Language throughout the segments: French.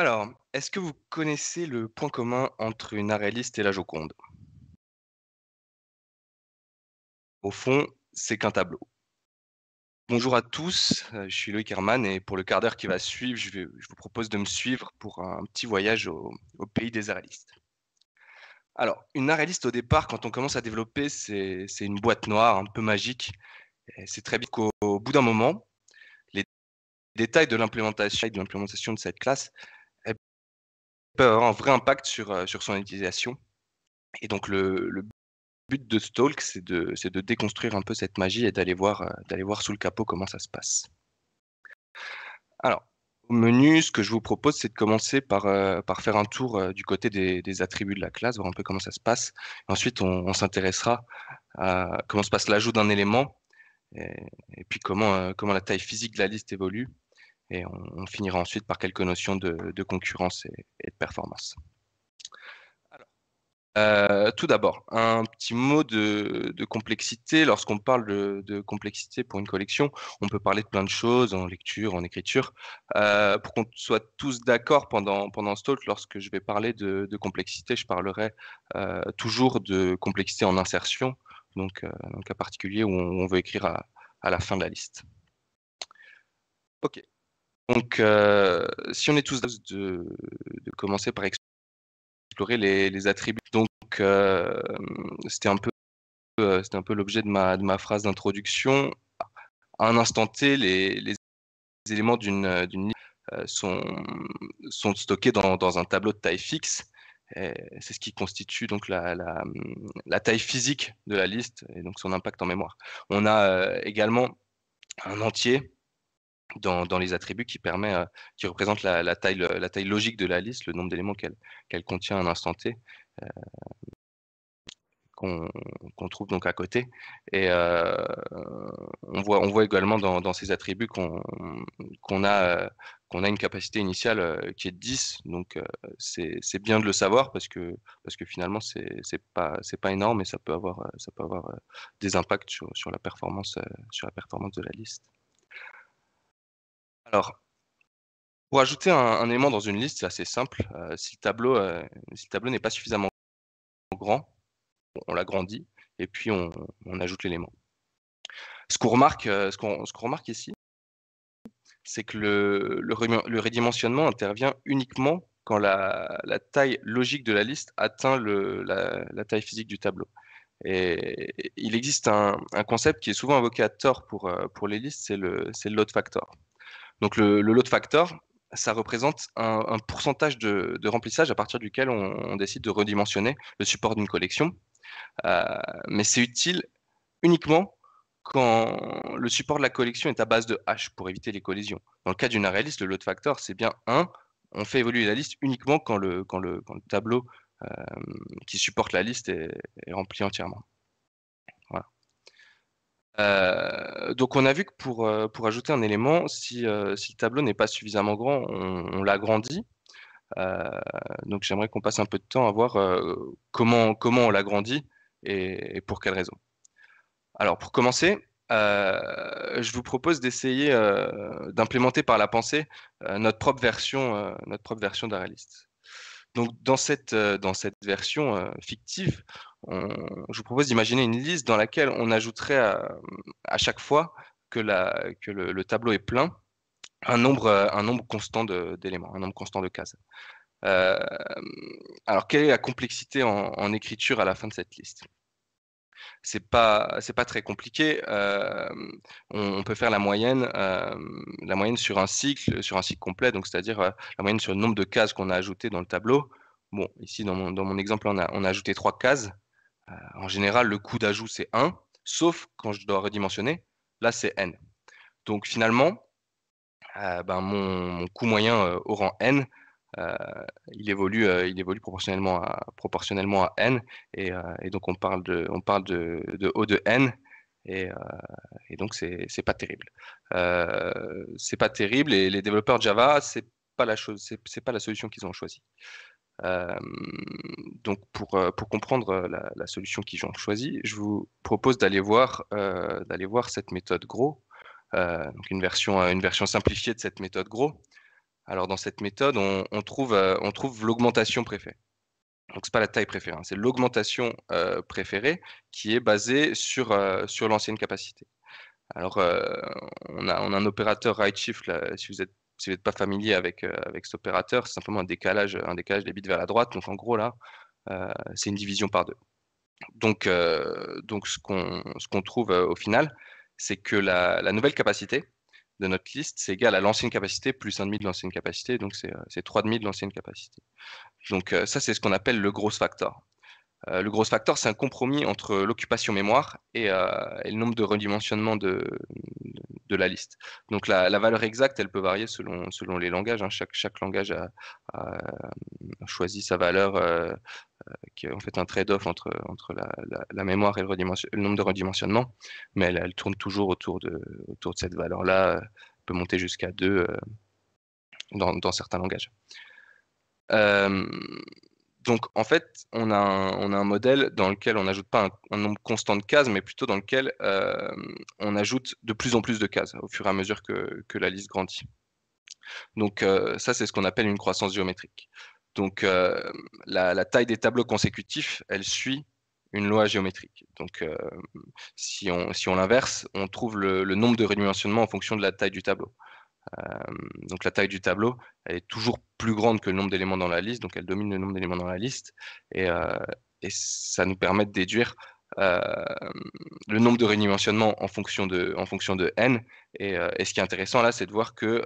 Alors, est-ce que vous connaissez le point commun entre une aréliste et la Joconde? Au fond, c'est qu'un tableau. Bonjour à tous, euh, je suis Loïc Herman et pour le quart d'heure qui va suivre, je, vous propose de me suivre pour un petit voyage au, pays des arélistes. Alors, une aréliste au départ, quand on commence à développer, c'est une boîte noire un peu magique. C'est très bien qu'au bout d'un moment, les détails de l'implémentation de cette classe peut avoir un vrai impact sur, euh, sur son utilisation. Et donc le, but de Stalk, c'est de, déconstruire un peu cette magie et d'aller voir, euh, d'aller voir sous le capot comment ça se passe. Alors, au menu, ce que je vous propose, c'est de commencer par, euh, par faire un tour du côté des, attributs de la classe, voir un peu comment ça se passe. ensuite, on, s'intéressera à comment se passe l'ajout d'un élément et, puis comment, comment la taille physique de la liste évolue et on, finira ensuite par quelques notions de, concurrence et, de performance. Euh, tout d'abord, un petit mot de, complexité. Lorsqu'on parle de, complexité pour une collection, on peut parler de plein de choses en lecture, en écriture. Euh, pour qu'on soit tous d'accord pendant, pendant ce talk, lorsque je vais parler de, complexité, je parlerai euh, toujours de complexité en insertion, donc, un cas particulier où on, veut écrire à, à la fin de la liste. Ok, donc, euh, si on est tous de, de commencer par explorer les, attributs, donc euh, c'était un peu, euh, peu l'objet de ma, phrase d'introduction. À un instant T, les, éléments d'une, liste sont, sont stockés dans, un tableau de taille fixe. c'est ce qui constitue donc la, la, taille physique de la liste et donc son impact en mémoire. On a également un entier dans, les attributs qui, permet, euh, qui représente la, taille, la, taille, logique de la liste, le nombre d'éléments qu'elle contient à un instant T, euh, qu'on trouve donc à côté. Et euh, on, voit, on, voit, également dans, ces attributs qu'on a, a une capacité initiale qui est de 10. Donc c'est bien de le savoir parce que, parce que finalement, ce n'est pas, pas énorme et ça peut avoir, ça peut avoir des impacts sur, sur, la performance, sur la performance de la liste. Alors, pour ajouter un, élément dans une liste, c'est assez simple. Euh, si le tableau, euh, tableau n'est pas suffisamment grand, on l'agrandit et puis on, ajoute l'élément. Euh, ce qu'on remarque, ici, c'est que le, le, redimensionnement intervient uniquement quand la, taille logique de la liste atteint la, taille physique du tableau. Et il existe un, concept qui est souvent invoqué à tort pour, pour les listes, c'est le, load factor. Donc le, load factor, ça représente un, pourcentage de, remplissage à partir duquel on, décide de redimensionner le support d'une collection. Euh, mais c'est utile uniquement quand le support de la collection est à base de H pour éviter les collisions. Dans le cas d'une aréaliste, le load factor, c'est bien 1. On fait évoluer la liste uniquement quand le, tableau euh, qui supporte la liste est rempli entièrement. Euh, donc on a vu que pour, euh, ajouter un élément, euh, si, le tableau n'est pas suffisamment grand, on, l'agrandit. donc j'aimerais qu'on passe un peu de temps à voir comment, comment on l'agrandit et, pour quelles raisons. Alors pour commencer, je vous propose d'essayer d'implémenter par la pensée notre propre version, notre propre version d'Aralist. Donc dans cette, euh, version euh, fictive, je vous propose d'imaginer une liste dans laquelle on ajouterait euh, à, chaque fois que, le, tableau est plein un nombre, constant d'éléments, un nombre constant de cases. alors, quelle est la complexité en, écriture à la fin de cette liste c'est pas c'est pas très compliqué. Euh, on, peut faire la moyenne euh, la moyenne sur un cycle sur un cycle complet, donc c'est-à-dire euh, la moyenne sur le nombre de cases qu'on a ajoutées dans le tableau. Bon, ici dans mon, dans mon exemple, on a, on a ajouté trois cases. en général, le coût d'ajout c'est 1, sauf quand je dois redimensionner. Là, c'est n. Donc finalement, ben, mon, mon, coût moyen au rang n, euh, il, évolue, euh, il évolue proportionnellement à, proportionnellement à n, et, euh, donc on parle de, on parle de, O de n, et, euh, et, donc, c'est pas terrible. Euh, c'est pas terrible. Et les développeurs Java, c'est pas la pas la solution qu'ils ont choisie. donc, pour, pour comprendre la, solution qu'ils ont choisie, je vous propose d'aller voir, voir cette méthode Gros, donc une version, une version simplifiée de cette méthode Gros, alors dans cette méthode, euh, on, trouve, l'augmentation préférée. Donc c'est pas la taille préférée, hein, c'est l'augmentation euh, préférée qui est basée sur, euh, l'ancienne capacité. Alors on a, un opérateur right shift. si vous n'êtes pas familier avec, cet opérateur, c'est simplement un décalage, un décalage des bits vers la droite. Donc en gros là, c'est une division par deux. Donc, ce qu'on trouve au final, c'est que la, nouvelle capacité, de notre liste, c'est égal à l'ancienne capacité plus 1,5 de l'ancienne capacité, donc c'est 3,5 euh, de l'ancienne capacité. Donc euh, ça, c'est ce qu'on appelle le gros factor. Euh, le gross factor, c'est un compromis entre l'occupation mémoire et, le nombre de redimensionnements de, de la liste. Donc la, valeur exacte, elle peut varier selon, selon les langages. Hein. Chaque, chaque langage a, choisi sa valeur, euh, euh, qui est en fait un trade-off entre, entre la, mémoire et le, nombre de redimensionnements, mais elle, tourne toujours autour de, autour de cette valeur-là, euh, peut monter jusqu'à 2 dans, certains langages. Donc en fait, on a, un, modèle dans lequel on n'ajoute pas un, nombre constant de cases, mais plutôt dans lequel euh, on ajoute de plus en plus de cases au fur et à mesure que, la liste grandit. Donc euh, ça, c'est ce qu'on appelle une croissance géométrique. Donc euh, la, taille des tableaux consécutifs, elle suit une loi géométrique. Donc si on, l'inverse, on trouve le, nombre de rédimensionnements en fonction de la taille du tableau. Euh, donc la taille du tableau, elle est toujours plus grande que le nombre d'éléments dans la liste, donc elle domine le nombre d'éléments dans la liste, et, euh, ça nous permet de déduire euh, le nombre de rédimensionnements en fonction de, en fonction de n. Et, ce qui est intéressant là, c'est de voir que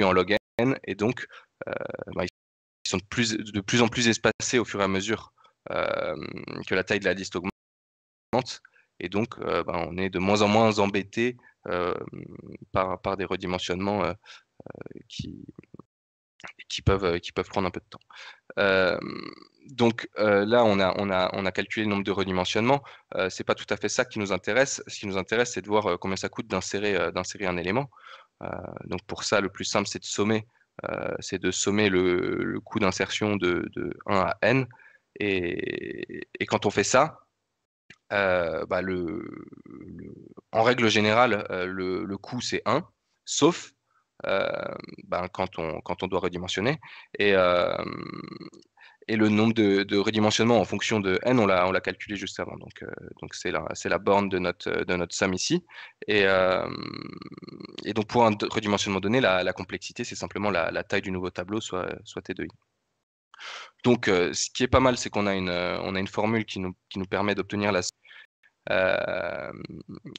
en log n, et donc ben, ils sont de plus, en plus espacés au fur et à mesure que la taille de la liste augmente. Et donc, ben, on est de moins en moins embêté euh, par, par, des redimensionnements euh, euh, qui, qui peuvent, qui peuvent prendre un peu de temps. donc là, on a, on, a, on a calculé le nombre de redimensionnements. c'est ce n'est pas tout à fait ça qui nous intéresse. Ce qui nous intéresse, c'est de voir combien ça coûte d'insérer un élément. donc pour ça, le plus simple, c'est de sommer, c'est de sommer le, le coût d'insertion de, de, 1 à n. Et, et quand on fait ça, bah le, le, en règle générale, euh, le, coût, c'est 1, sauf euh, ben, quand, on, doit redimensionner. Et, euh, le nombre de, redimensionnements en fonction de n, on l'a, calculé juste avant. Donc, c'est, la, borne de notre, de somme ici. Et, donc, pour un redimensionnement donné, la, complexité, c'est simplement la, taille du nouveau tableau, soit, T2i. Donc, ce qui est pas mal, c'est qu'on a une, a une formule qui nous permet d'obtenir la euh,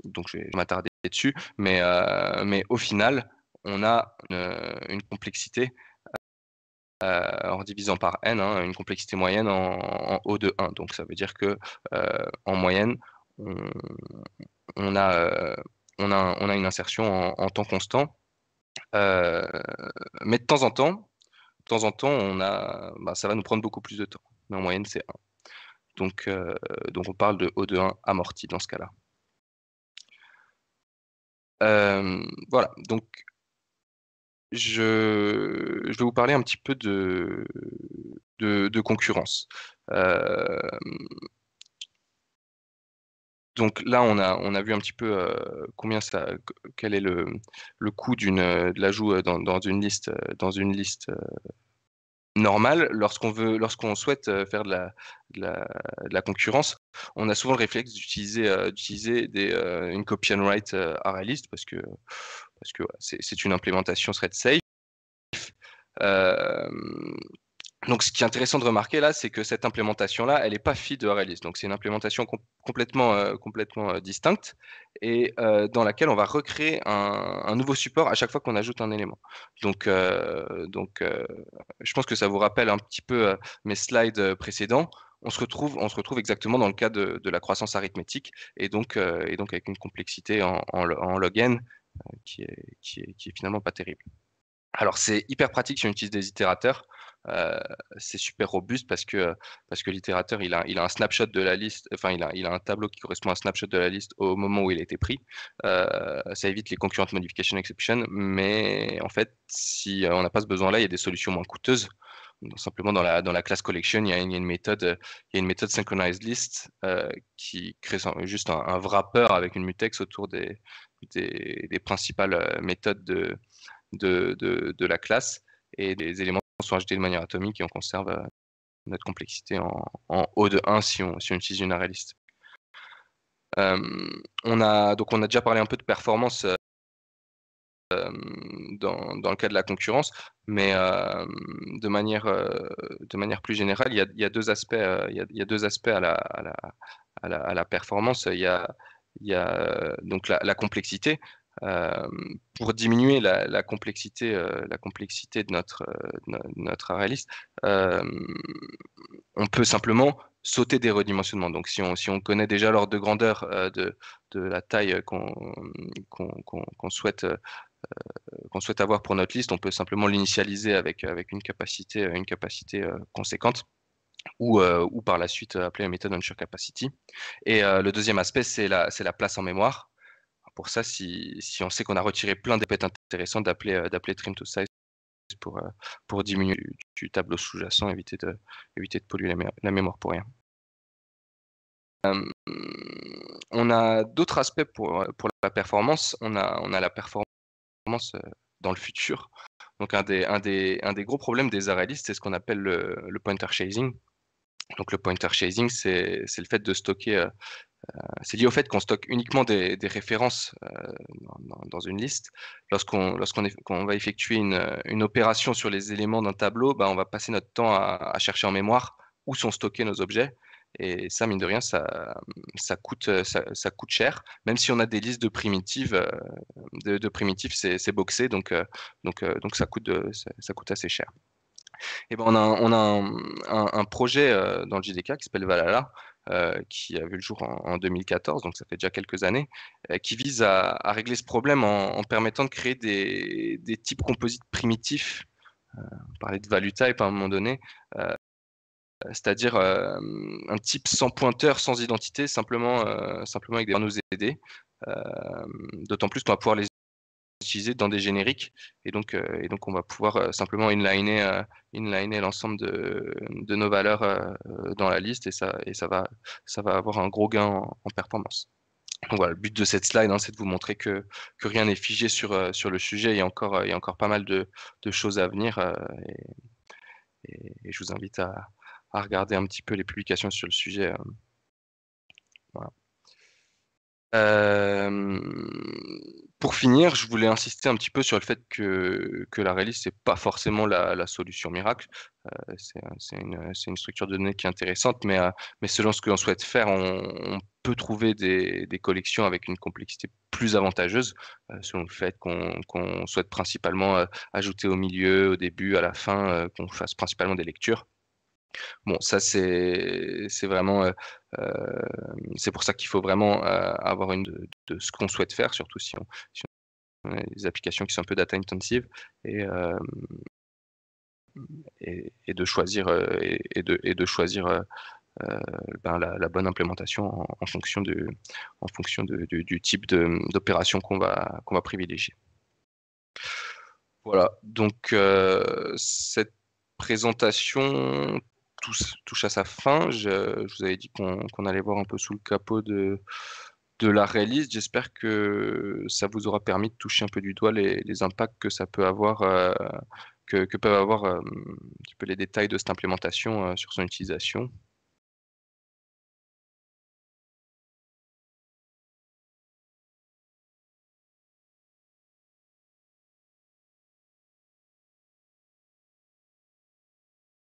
donc je vais m'attarder dessus, mais, euh, mais au final, on a une, complexité euh, en divisant par n, hein, une complexité moyenne en, O de 1. Donc ça veut dire que en moyenne, on, a, on, on, a, une insertion en, temps constant. mais de temps en temps, de temps en temps, on a, bah, ça va nous prendre beaucoup plus de temps. Mais en moyenne, c'est 1. Donc, euh, donc on parle de O2-1 amorti dans ce cas-là. Euh, voilà, donc je, vais vous parler un petit peu de, concurrence. Euh, donc là, on a, on a vu un petit peu combien ça, quel est le, coût d'une, de l'ajout dans, une liste, dans une liste normal, lorsqu'on veut, lorsqu'on souhaite euh, faire de la, concurrence, on a souvent le réflexe d'utiliser, euh, d'utiliser euh, une copy and write à parce que parce que c'est, c'est une implémentation thread safe. Donc, ce qui est intéressant de remarquer là, c'est que cette implémentation-là, elle n'est pas fille de RLIS. Donc, c'est une implémentation complètement, euh, euh, distincte et euh, dans laquelle on va recréer un, nouveau support à chaque fois qu'on ajoute un élément. je pense que ça vous rappelle un petit peu mes slides précédents. On se, retrouve, exactement dans le cas de, la croissance arithmétique et donc, avec une complexité en, login log n qui est, qui est finalement pas terrible. Alors, c'est hyper pratique si on utilise des itérateurs. Euh, c'est super robuste parce que, euh, parce que l'itérateur, il a, il a un snapshot de la liste, enfin, il a, il a un tableau qui correspond à un snapshot de la liste au moment où il a été pris. Euh, ça évite les concurrentes modification exception, mais en fait, si on n'a pas ce besoin-là, il y a des solutions moins coûteuses. simplement, dans la, dans la classe collection, il y a une, méthode, il y a une méthode synchronized list qui crée juste un, wrapper avec une mutex autour des, des, principales méthodes de, de, de la classe et des éléments sont rajoutés de manière atomique et on conserve euh, notre complexité en, en, de 1 si on, si on utilise une aréliste. on, a, donc on a déjà parlé un peu de performance euh, dans, le cas de la concurrence, mais de, manière, euh, de manière plus générale, il y a, deux aspects, à la, performance. Il y a, il y a donc la, complexité, pour diminuer la, complexité, euh, la complexité de notre, euh, notre array on peut simplement sauter des redimensionnements. Donc, si on, connaît déjà l'ordre de grandeur euh, de, la taille qu'on souhaite qu'on souhaite avoir pour notre liste, on peut simplement l'initialiser avec, avec une capacité, une capacité conséquente. Ou, par la suite appeler la méthode on capacity. Et le deuxième aspect, c'est la, place en mémoire pour ça, si, on sait qu'on a retiré plein d'épées intéressantes, d'appeler euh, d'appeler trim to size pour, euh, diminuer du, tableau sous-jacent, éviter de, polluer la, mémoire pour rien. on a d'autres aspects pour, euh, la performance. On a, la performance dans le futur. Donc un des, gros problèmes des arrays c'est ce qu'on appelle le, le, pointer chasing. Donc le pointer chasing, c'est le fait de stocker euh, c'est lié au fait qu'on stocke uniquement des, références euh, dans, une liste. Lorsqu'on va effectuer une, opération sur les éléments d'un tableau, bah, on va passer notre temps à, chercher en mémoire où sont stockés nos objets. Et ça, mine de rien, ça, coûte, cher. Même si on a des listes de primitives, euh, de, primitives c'est boxé, donc, ça, coûte assez cher. Et ben on a, un, un projet dans le JDK qui s'appelle Valhalla, euh, qui a vu le jour en, 2014, donc ça fait déjà quelques années, euh, qui vise à, régler ce problème en, permettant de créer des, types composites primitifs. Euh, on parlait de value type à un moment donné c'est-à-dire un type sans pointeur, sans identité, simplement, simplement avec des nous aider. D'autant plus qu'on va pouvoir les utiliser dans des génériques et donc, et donc on va pouvoir simplement inliner inline et l'ensemble de, nos valeurs euh, dans la liste et ça, et ça, va, ça va avoir un gros gain en, performance. voilà, le but de cette slide, hein, c'est de vous montrer que, rien n'est figé sur, euh, sur le sujet. Il y a encore, euh, encore pas mal de, choses à venir et, je vous invite à, regarder un petit peu les publications sur le sujet. Voilà pour finir, je voulais insister un petit peu sur le fait que, la release, ce n'est pas forcément la, solution miracle. Euh, c'est une, structure de données qui est intéressante, mais, euh, selon ce que l'on souhaite faire, on, peut trouver des, collections avec une complexité plus avantageuse, euh, selon le fait qu'on souhaite principalement ajouter au milieu, au début, à la fin, qu'on fasse principalement des lectures. Bon, ça c'est vraiment... Euh, euh, c'est pour ça qu'il faut vraiment euh, avoir une de, ce qu'on souhaite faire, surtout si on, a des applications qui sont un peu data intensive. Et, et, de choisir et, de, choisir ben, la, bonne implémentation en, fonction de en fonction du type d'opération qu'on va qu'on va privilégier. Voilà, donc cette présentation touche à sa fin. Je, vous avais dit qu'on allait voir un peu sous le capot de, la réaliste. J'espère que ça vous aura permis de toucher un peu du doigt les, impacts que ça peut avoir, euh, que, peuvent avoir euh, un les détails de cette implémentation euh, sur son utilisation.